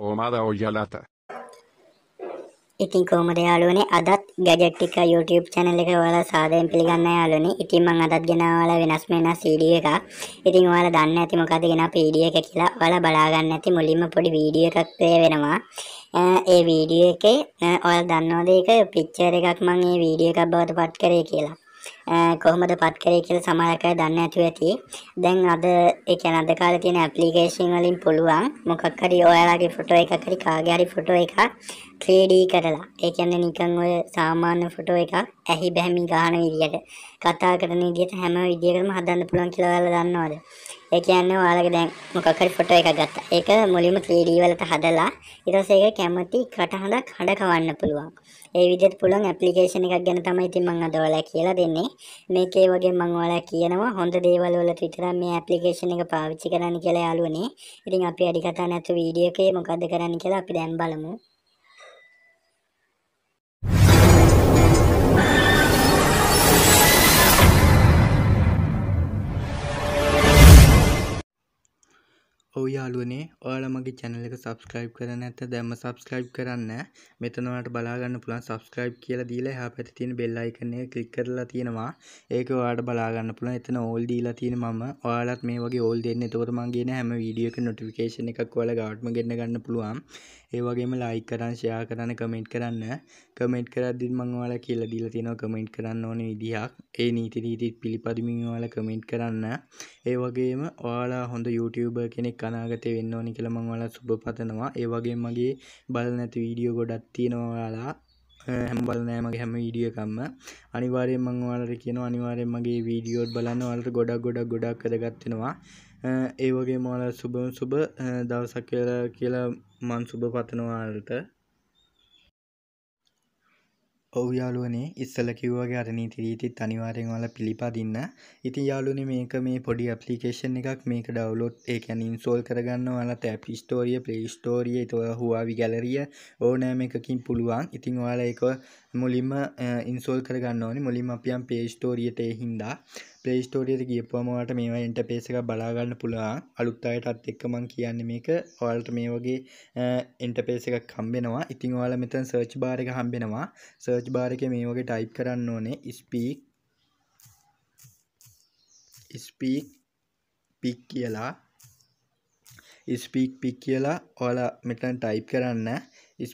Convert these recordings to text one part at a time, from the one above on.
කොහොමද ඔයාලට ඉතින් කොහමද යාළුවනේ අදත් ගැජට් ටික YouTube channel එක ඔයාලා සාදරයෙන් පිළිගන්න යාළුවනේ. ඉතින් මම අදත් ගෙනාවාලා වෙනස් වෙනස් CD එකක්. ඉතින් ඔයාලා දන්නේ නැති මොකද්ද ගෙනා PD එක කියලා. ඔයාලා බලා ගන්න නැති මුලින්ම පොඩි වීඩියෝ එකක් play වෙනවා. ඒ වීඩියෝ එකේ ඔයාලා දන්නවද ඒක picture එකක් මම මේ වීඩියෝ එකක් බවට පත් කරේ කියලා. කොහොමද පත් කරේ කියලා සමහර අය දන්නේ නැතුව ඇති. දැන් අද ඒ කියන්නේ අද කාලේ තියෙන ඇප්ලිකේෂන් වලින් පුළුවන් මොකක් හරි ඔයාලගේ ෆොටෝ එකක් හරි කාගේ හරි ෆොටෝ එකක් 3D කරලා. ඒ කියන්නේ නිකන් ඔය සාමාන්‍ය ෆොටෝ එකක් ඇහි බැහැමි ගන්න විදියට කතා කරන විදියට හැම විදියකටම හදන්න පුළුවන් කියලා ඔයාලා දන්නවද? ඒ කියන්නේ ඔයාලගේ දැන් මොකක් හරි ෆොටෝ එකක් ගත්තා. ඒක මුලින්ම 3D වලට හදලා ඊට පස්සේ ඒක කැමති කටහඬක් හඬ කවන්න පුළුවන්. ඒ විදිහට පුළුවන් ඇප්ලිකේෂන් එකක් ගැන තමයි ඉතින් මම අද ඔයාලා කියලා දෙන්නේ. මේකේ වගේ මම ඔයාලා කියනවා හොඳ දේවල් වලට විතරක් මේ ඇප්ලිකේෂන් එක පාවිච්චි කරන්න කියලා යාළුවනේ. ඉතින් අපි අඩි කතා නැතුව වීඩියෝ එකේ මොකද්ද කරන්න කියලා අපි දැන් බලමු. හෝයාලුවනේ ඔයාල මගේ චැනල එක සබස්ක්‍රයිබ් කරන ඇත දැම සබස්ක්‍රයිබ් කරන්න මෙතනවට බලාගන්න පුළන් සබස්ක්‍රයිබ් කියල දීලා හ පැති තියෙන බෙල්ලයිකනය කලික් කරලා තියෙනවා ඒක වාට බලාගන්න පුළන් එතන ඕල් දීලා තියෙන ම ඔයාලත් මේ වගේ ඕල් දෙන්න තොරමන්ගේ හැම විඩියක නොටිකේෂන එකක් වල ගවටම ගන්න ගන්න පුළුවන් ඒවගේම ලයි කරන්න ෂයා කරන්න කමෙන්ට් කරන්න කමෙන්ට් කරදදිත් මංවාල කියලා දීලා තියෙනවා කමෙන්ට් කරන්න ඕන විදිහක් ඒ නීති රීතිත් පිළිපදිමිවාල කමෙන්ට් කරන්න ඒ වගේම ඔයාලා හොඳ YouTube කෙනෙක් කනාගතය වෙන්න ඕනි කියලා මංවාලා සුබ පතනවා ඒවගේ මගේ බල නැති වීඩියෝ ගොඩක් තියෙනවාලා හැම්බල් නෑමගේ හැම වීඩියකම්ම අනිවාරයෙන් මංවාලට කියන අනිවාරයෙන් මගේ වීඩියෝඩ් බලන්න වලට ගොඩක් ගොඩක් ගොඩක් කරගත්වෙනවා ඒ වගේ මාල සුබම සුබ දවසක් කියලා කියලා මන් සුබ පතනවාට ඔව යාලුවනේ ඉස්සල කිව්වගේ අරනී තිරීතිත් අනිවාරෙන් වාල පිළිපදින්න ඉති යාලුන මේක මේ පොඩි ඇපලිකේෂන් එකක් මේක ඩවලෝඩ් ඒ ැන ඉන්සෝල් කරගන්න වාලා තැපි ස්ටෝරිය පලේ ස්ටෝරිය තුව හවාවි ගැලරිය ඕනෑම එකකින් පුළුවන් ඉතිං වාල එක මුලින්ම ඉන්සෝල් කරගන්න ඕනි මුලින් අපියම් පේස්ටෝරියට හින්දා පලේස්ටෝරියට ගියපුමට මේවා එන්ටපේස එක බලාගන්න පුළුවන් අලුත් අයටත් එක්ක මං කියන්න මේක ඔයාලට මේ වගේ එන්ටපේස එකක් හම්බෙනවා ඉතිං ඔයාල මෙතන් සර්ච් බාර එක හම්බෙනවා සර්ච් බාර එක මේ වගේ ටයිප් කරන්න ඕනේ ස්පීක් ස්පීක් පික් කියලා ස්පීක් පික් කියලා ඔයාලා මෙතන් ටයිප් කරන්න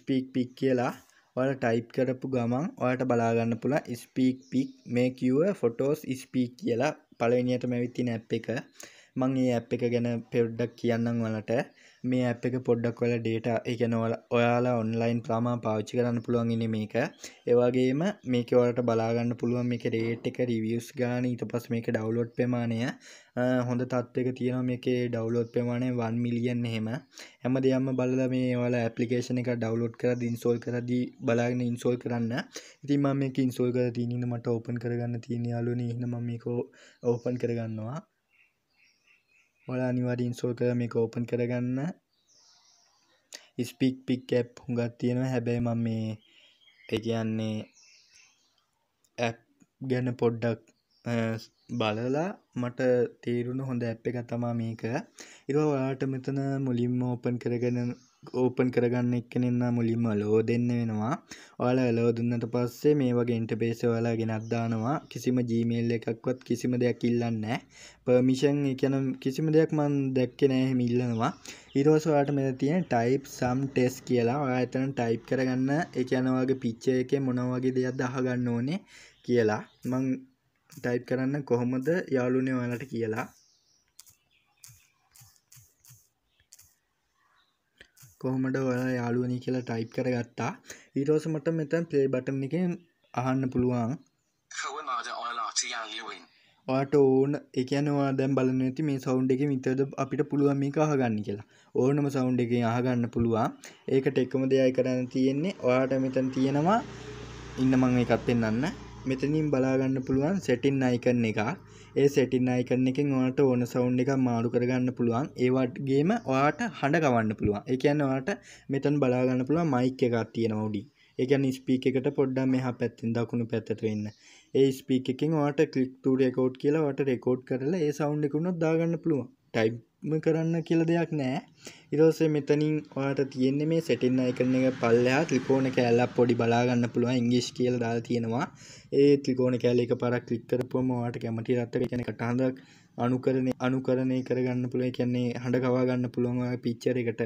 ස්පීක් පික් කියලා ඔයාලා ටයිප් කරපු ගමන් ඔයාට බලාගන්න පුළුවන් ස්පීක් පික් මේක යුව ෆොටෝස් ස්පීක් කියලා පළවෙනියට මැවිත් තියෙන ඇප් එක මම මේ ඇප් එක ගැන පොඩ්ඩක් කියන්නම් ඔයාලට මේ ඇප් එක පොඩ්ඩක් ඔයාලා data ඒ කියන්නේ ඔයාලා online ප්‍රාමා පාවිච්චි කරන්න පුළුවන් ඉන්නේ මේක. ඒ වගේම මේක ඔයාලට බලා ගන්න පුළුවන් මේකේ rate එක reviews ගන්න ඊට පස්සේ මේක download ප්‍රමාණය හොඳ තත්ත්වයක තියෙනවා මේකේ ඩවුලෝඩ් ප්‍රමාණය 1 මිලියන් එහෙම හැම දෙයක්ම බලලා මේ ඔයාලා ඇප්ලිකේෂන් එක ඩවුලෝඩ් කරලා ඉන්ස්ටෝල් කරලා බලාගෙන ඉන්ස්ටෝල් කරන්න. ඉතින් මම මේක ඉන්ස්ටෝල් කරලා තියෙන ඉන්න මට ඕපන් කරගන්න තියෙන යාළුවනේ එහෙනම් මම මේක ඕපන් කරගන්නවා. ඔලා අනිවාඩ ඉන්සෝල් කර මේක ඕපන් කරගන්න ස්පික් පික් ඇප් හුඟත් තියෙනවා හැබැයි මම මේ එකයන්නේ ඇප් ගැන පොඩ්ඩක් බලලා මට තේරුණු හොඳ ඇප් එක තමා මේක ඉරවාට මෙතන මුලින්ම ඕපන් කරගෙන ඕපන් කරගන්න එක්කෙනෙන්න මුලින්ම ලෝ දෙන්න වෙනවා ඔයාල ලෝ දුන්නට පස්සේ මේ වගේ ඉන්ටපේස ඔයාලා ගෙනත් දානවා කිසිම ජීමේල් එකක්වත් කිසිම දෙයක් ඉල්ලන්න පර්මිෂන් එකන කිසිම දෙයක් මන් දැක්කේ නෑ මිල්ලනවා ඊටවස ඔයාට මෙතන තියෙන ටයිප් සම් ටෙස් කියලා ඔයා එතන ටයිප් කරගන්න ඒ කියන්නේ ඔයාගේ පිච්චර් එකේ මොන වගේ දෙයක්ද අහගන්න ඕනේ කියලා මං ටයිප් කරන්න කොහොමද යාළුනේ ඔයාලට කියලා කොහොමට ඔයා යාළුවනි කියලා ටයිප් කර ගත්තා ඊටෝස මට මෙතැන් පලේ බටන එක අහන්න පුළුවන් ඔට ඕන එකනවා දැම් බලන ඇති මේ සෞන්් එක මිතරද අපිට පුළුවන් මේක අහගන්න කියලා ඕනම සෞන්් එක අහගන්න පුළුවන් ඒකට එක්කම දෙයයි කරන්න තියෙන්නේ ඔයාට මෙතැන් තියෙනවා ඉන්න මං එකත් පෙන්න්න මෙතනින් බලාගන්න පුළුවන් සෙටින් අයිකන් එක ඒ සෙටින් අයිකන් එකෙන් ඔයාලට ඕන සවුන්ඩ් එකක් මාරු කරගන්න පුළුවන් ඒ වගේම ඔයාට හඬ ගවන්න පුළුවන් ඒ කියන්නේ ඔයාලට මෙතන බලාගන්න පුළුවන් මයික් එකක් තියෙනවා උඩි ඒ කියන්නේ ස්පීක් එකට පොඩ්ඩක් මෙහා පැත්තෙන් දකුණු පැත්තට වෙන්න ඒ ස්පීක් එකෙන් ඔයාලට ක්ලික් ටු රෙකෝඩ් කියලා ඔයාලට රෙකෝඩ් කරලා ඒ සවුන්ඩ් එක උනොත් දාගන්න පුළුවන් ටයිම් කරන්න කියල දෙයක් නෑ ඉරෝසේ මෙතනින් ඔයාට තියෙන්නේ මේ සෙටින් අය කරන එක පල්ලයා ත්‍රිකෝණ කෑල්ලක් පොඩි බලාගන්න පුළුවන් ඉංගිෂ් කියල දාල් තියෙනවා ඒ ත්‍රිකෝණ කෑල එක පරක් ක්ලික් කරපුම වාට කැමති රත්ත කියන කටහඳක් අනුකරණය අනුකරණය කරගන්න පුළුව කියන්නේ හඬ කවාගන්න පුළුවන් පිච්චර එකට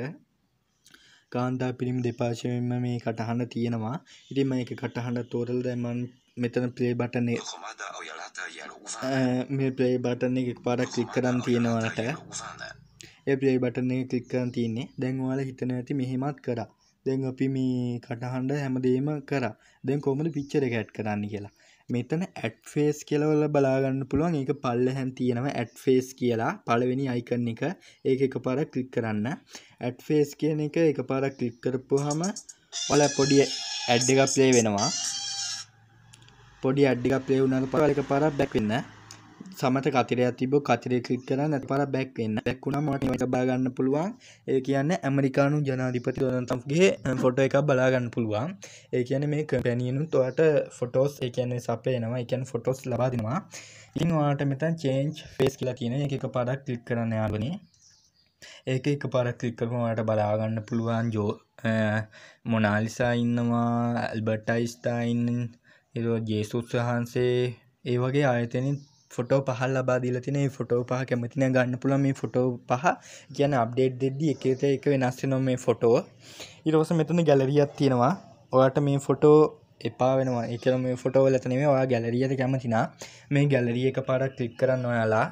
කාන්තා පිළිම් දෙපාශයෙන්ම මේ කටහඬ තියෙනවා ඉතින් මේ කටහඬ තෝරල දැමන් මෙතන ප්ලේ බටනේ මේ ප්ලේ බටන එක පාඩක් ක්ලික් කරම් තියෙනවලට ඒ ප්ලේ බටන එක ක්ලික් කරන් තියන්නේ දැන්වාල හිතන ඇති මෙහෙමත් කර දැන් අපි මේ කටහන්ඩ හැමදේම කර දැන් කොමද පිච්චර කැට් කරන්න කියලා මෙතන ඇට් ෆේස් කියලවල බලාගන්න පුළුවන් ඒක පල්ලහැන් තියෙනවා ඇට් ෆේස් කියලා පළවෙනි අයිකන් එක ඒක එක පාර ක්ලික් කරන්න ඇට් ෆේස් කියන එක එක පාර ක්ලික් කරපු හම වල පොඩිය ඇඩ් එකක් ප්ලේ වෙනවා පොඩි අඩ්ඩික ප්ලේ වුණාට පස්සේ එක පාරක් බෑක් වෙන්න සමත කතරයක් තිබ්බ කතරේ ක්ලික් කරලා නැත්නම් පාරක් බෑක් වෙන්න බෑක් වුණාම මට මේක බලා ගන්න පුළුවන් ඒ කියන්නේ ඇමරිකානු ජනාධිපති ඩොනල්ඩ් ට්‍රම්ප්ගේ ෆොටෝ එකක් බලා ගන්න පුළුවන් ඒ කියන්නේ මේ කම්පැනිනුත් ඔයාට ෆොටෝස් ඒ කියන්නේ සපයනවා ඒ කියන්නේ ෆොටෝස් ලබා දෙනවා ඉතින් ඔයාට මෙතන චේන්ජ් ෆේස් කියලා කියන එක එක පාරක් ක්ලික් කරන්න යාළුවනේ ඒක එක පාරක් ක්ලික් කරපම ඔයාලට බලාගන්න පුළුවන් ජෝ මොනාලිසා ඉන්නවා ඇල්බර්ට් අයින්ස්ටයින් ජේසුස් වහන්සේ ඒ වගේ ආයතනින් ෆොටෝ පහල් ලබා දීලා තින මේ ෆොටෝ පහ කැමතින ගන්න පුළුවන් මේ ෆොටෝ පහ කියන අප්ඩේට් දෙද්දි එකේත එක වෙනස් වෙනවා මේ ෆොටෝ ඊට පස්සේ මෙතන ගැලරියක් තියෙනවා ඔයාලට මේ ෆොටෝ එපා වෙනවා ඒ කියන්නේ මේ ෆොටෝ වල තනෙම ඔයා ගැලරියට කැමතිනා මේ ගැලරිය එකපාරක් ක්ලික් කරන්න ඔයාලා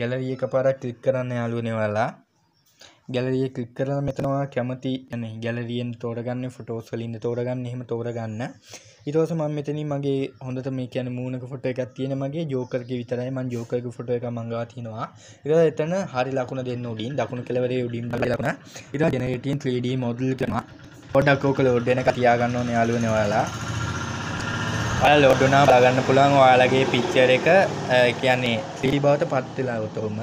ගැලරිය එකපාරක් ක්ලික් කරන්න යාළුවනේ ඔයාලා ගැලරිය කලික් කරලා මෙතනවා කැමති යන ගැලරියෙන් තෝරගන්න ෆොටෝස් වලින්ද තෝරගන්න එහෙම තෝරගන්න ඉටෝස මන් මෙතන මගේ හොඳට මේ කියන මූුණක ෆොට එකක් තියෙන මගේ ජෝකරක විතරයි මන් ජෝකරක ෆොට එක මංගවා තිනවා ඉ එතන හරි ලකුණ දෙන්න උඩින් දකුණු කෙලවරේ උඩින් ලකුණ ඉට ජනටන් 3D මොඩල් කරවා පොඩක්කෝක ලෝඩ්ඩන කතියාගන්න ඕන යාලුවන ඔයාලා අය ලෝඩුනා බාගන්න පුළුවන් ඔයාලගේ පිච්චර එක කියන්නේ ත්‍රී බවට පත්වෙලා උතෝම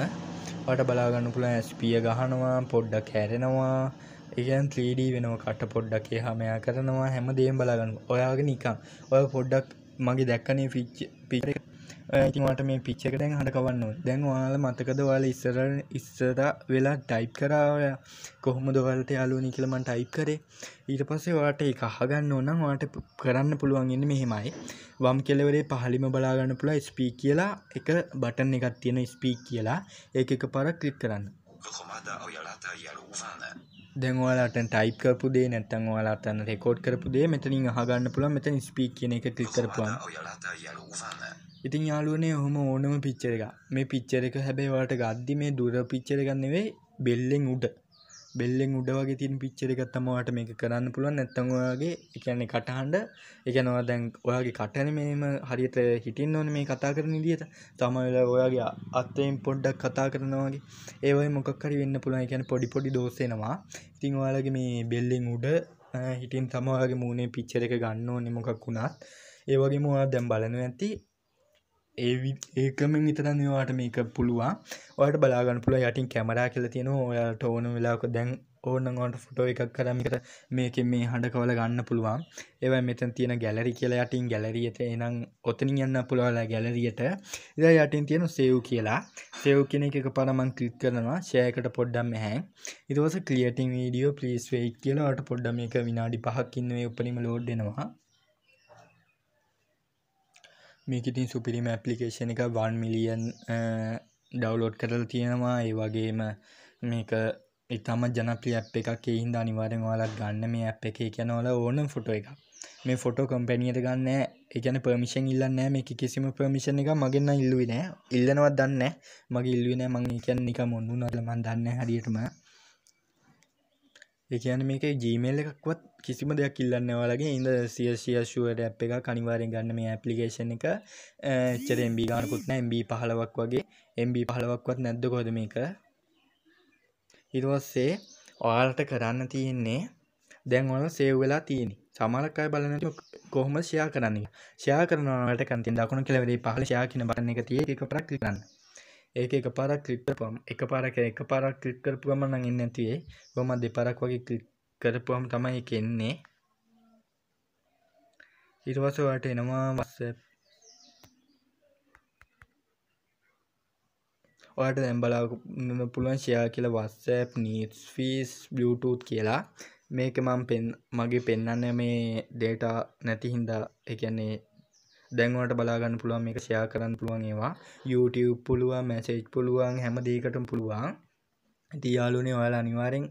පාට බලාගන්න පුළ ඇස්පිය ගහනවා පොඩ්ඩක් හැරෙනවා එකන් 3D වෙනව කට පොඩ්ඩක් හමයා කරනවා හැම දේම් බලාගන්න ඔයාගෙන නිකා ඔය පොඩ්ඩක් මගේ දැක්කනේ ෆිච් පිට ඇතිමට මේ පිච්චක දැන් හට කවන්න දැන් වාල මතකද වාල ඉස්සර ඉස්සර වෙලා ටයිප් කරාවය කොහොම දොවලට යාලුවනි කියලමන් ටයිප් කරේ ඊට පස්සේ වාට එක හගන්න ඕනම් වාට කරන්න පුළුවන්ගන්න මෙහෙමයි වම් කෙලවරේ පහලිම බලාගන්න පුළ ස්පී කියලා එක බටන් එකත් තියෙන ස්පී කියලා ඒ එක පර කලික් කරන්න කොහොමද ඔයාලාතා යලු වන්න දැන්වාලාටන් ටයිප් කරපු දේ නැත්තන් වාලාතන්න රෙකෝඩ් කරපු දේ මෙතනින් අහගන්න පුළන් මෙතන ස්පීක් කියන එක ක්ලික් කරපුවා ඉතින් යාලුවනේ හොම ඕනම පිච්චර එක මේ පිච්චර එක හැබේ වාට ගද්දි මේ දුර පිච්චර ගන්නවේ බෙල්ලෙන් උඩ බෙල්ලෙන් උඩ වගේ තින් පිච්චර එකත් තමවාට මේක කරන්න පුළුවන් නැත්තම් ඔයාගේ කියන්නේ කටහඬ ඒ කියන්නේ ඔයා දැන් ඔයාගේ කටනේ මේම හරියට හිටින්න ඕනේ මේ කතා කරන විදිහට තමයි ඔයාගේ අතෙන් පොඩ්ඩක් කතා කරනවා වගේ ඒ වගේ මොකක් හරි වෙන්න පුළුවන් ඒ කියන්නේ පොඩි පොඩි දෝෂ එනවා ඉතින් ඔයාලගේ මේ බෙල්ලෙන් උඩ හිටින් තමවාගේ මූණේ පිච්චර එක ගන්න ඕනේ මොකක් වුණත් ඒ වගේම ඔයා දැන් බලනවා ඇති ඒ ඒකම විතරන්න වාට මේක පුළුවන් ඔට බලාගන්න පුළ යටින් කැමරා කියල තියෙන ඔයාට ඕන වෙලාක දැන් ඕන්න ගොට ෆොටෝ එකක් කරමිකට මේක මේ හඬ කවල ගන්න පුළුවන් ඒව මෙතන් තියෙන ගැලරි කියලා යටින් ගැලරියට එනම් ඔතනින් යන්න පුළුවලා ගැලරියට එද යටින් තියෙන සෙව් කියලා සෙව් කෙන එක පරමන් ක්‍රිත් කරනවා ෂයකට පොඩ්ඩම් හැන් ඉදවස ක්‍රියටින් වීඩියෝ පලිස් වෙයි කියලාට පොඩ්ඩම එක විනාඩි පහක්කින්නවේ උපනිම ලෝඩ්ඩෙනවා මේකඉතින් සුපිරිම ඇපලිකේෂණ එක වන් මිලියන් ඩව්ලෝඩ් කරල තියෙනවා ඒ වගේම මේක ඉතාම ජනප්‍රිය අප් එකක් එහින්ද අනිවාරෙන් වාලත් ගන්න මේ අප් එක කියනවල ඕනම් ෆොටෝ එක මේ ෆොටෝ කම්පැනියට ගන්න එකන පර්මිෂන් ඉල්ලන්න මේ කිසිම පර්මිෂණ එක මගන්න ඉල්ලුවිනෑ ඉල්ලනවත් දන්න මගේ ඉල්ලුවනෑ මං කියන්න එක මොන්නු නරලමන් දන්න හරියටම එකයන මේක ජීමල් එකක්වත් කිසිම දෙයක් ඉල්ලන්නවලගේ ඉඳ සියසියශුවට ඇ් එක කනිවාරෙන් ගන්න මේ ඇපලිකේෂන් එක චරම්බි ගානකුත්න එම්බ පහලවක් වගේ එම්බ පහලවක්වත් නැද්ද කොද මේක ඉරවස්සේ ඔයාලට කරන්න තියෙන්නේ දැන් ඔල සේව් වෙලා තියෙන සමාලකය බලන කොහොම ෂයා කරන්නේ ෂයා කරනවට කන්තින් දකුණු කෙලවරේ පහල ශයාකින බරන්න එක තිය එක ප්‍රක්තිකන්න ඒක එක පාරක් ක්‍රික්කරපුම් එක පාරක එක පාරක් ක්‍රික් කරපුගම නම් එන්න ඇතිවේ කොම දෙපාරක් වගේ ක්‍රික් කරපුහම තමයි එක එන්නේ ඊටවසවාට එනවා වස්සප් ඔයාට දැම්බලා පුළුවන් ෂයා කියලා වස්සප් නීස් ෆීස් බ්ලුටූත් කියලා මේක මම පෙන් මගේ පෙන්න්න මේ ඩේටා නැති හින්දා එකන්නේ දැන්වට බලාගන්න පුළුවන් මේක ෂයා කරන්න පුළුවන් ඒවා YouTube පුළුවන් මැසේජ් පුළුවන් හැම දේකටම පුළුවන් තියාලුනේ ඔයාලා අනිවාරෙන්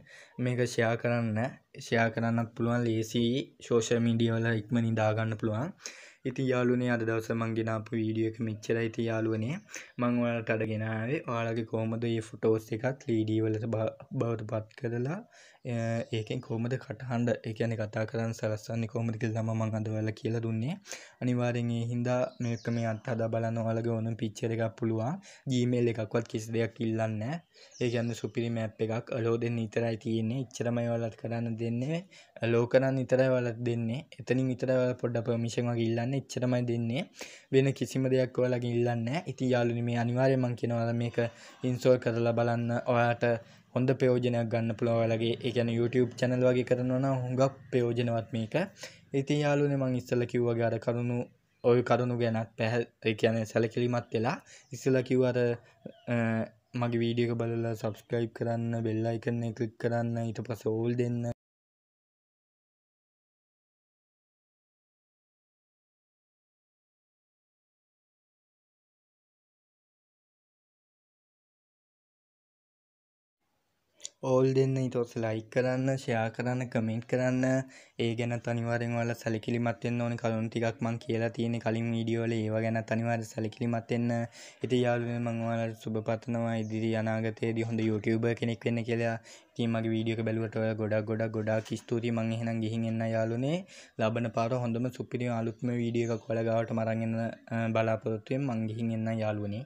මේක ෂයා කරන්න ෂයා කරන්නත් පුළුවන් ලේසි ශෝෂ මීඩියවල ඉක්ම නිදාගන්න පුළුවන් ඉති යාලුනේ අද දවස මංගෙනාපු වීඩියක මිච්චර ඉති යාලුවනේ මංවලට අඩගෙනාවේ ඔයාලගේ කෝමද ඒ ෆොටෝස් එකත් ලීඩීවලට බවට පත් කරලා ඒකෙන් කෝමද කටහන්ඩ එකන කතා කරන්න සලස්සන්නේ කෝමදික දම මං අදවල කියලා දුන්නේ අනිවාරෙන්ගේ හින්දා මේක මේ අත්හදා බලන්න ඔයාලගේ ඕනම් පිච්චර එකක් පුළුවන් ජීමේල් එකක්වත් කිසි දෙයක් ඉල්ලන්න ඒකන්න සුපිරි මැප් එකක් අලෝ දෙන්න ඉතරයි තියෙන්නේ ඉච්චරමයි ඔයාලට කරන්න දෙන්නේ ලෝකරන් විතරයි වලත් දෙන්නේ එතනින් විතරවල පොඩ්ඩ පමිෂන් වගේ ඉල්ලන්න එච්චරමයි දෙන්නේ වෙන කිසිම දෙයක් ඔයාලගේ ඉල්ලන්න ඉති යාලුනි මේ අනිවාර්යමං කියනවල මේක ඉන්සෝල් කරලා බලන්න ඔයාට හොඳ ප්‍රයෝජනයක් ගන්න පුළුවන්ලගේ එකන YouTube චැනල් වගේ කරනවන හුඟක් ප්‍රයෝජනවත් මේක ඉති යාලුනේ මං ඉස්සල කිව්වගේ අර කරුණු ඔය කරුණු ගැනත් පැහැ කියන සැලකිලිමත් වෙලා ඉස්සල කිව්වර මගේ වීඩියක බලලා සබස්ක්‍රයිබ් කරන්න බෙල්ලයි කරන්නේ කලික් කරන්න ඊට පස ඕල් දෙන්න ඕල් දෙන්න ඉතොස් ලයි කරන්න ෂයා කරන්න කමෙන්ට් කරන්න ඒ ගැන තනිවරෙන් වල සැලිකිලිමත්වෙන්න ඕනි කලුන් ටිකක් මං කියලා තියෙන කලින් වීඩියෝල ඒව ගැන තනිවාර සැලිකිලිමත්වෙන්න ඉති යාලුවෙන මංවාලට සුභපතනවා ඉදිරි අනාගතයේදී හොඳ යුටබ කෙනෙක් වෙන්න කියලා ඉතිමගේ වීඩියක බැලුවට ඔය ගොඩක් ගොඩක් ගොඩක් ස්තුති මං එහෙනම් ගිහින් එන්න යාලුනේ ලබන පාර හොඳම සුපිරි අලුත්ම වීඩියක කොළගාවට මරන්ගන්න බලාපොරොත්තුවෙන් මං ගිහින් එන්න යාලුවනේ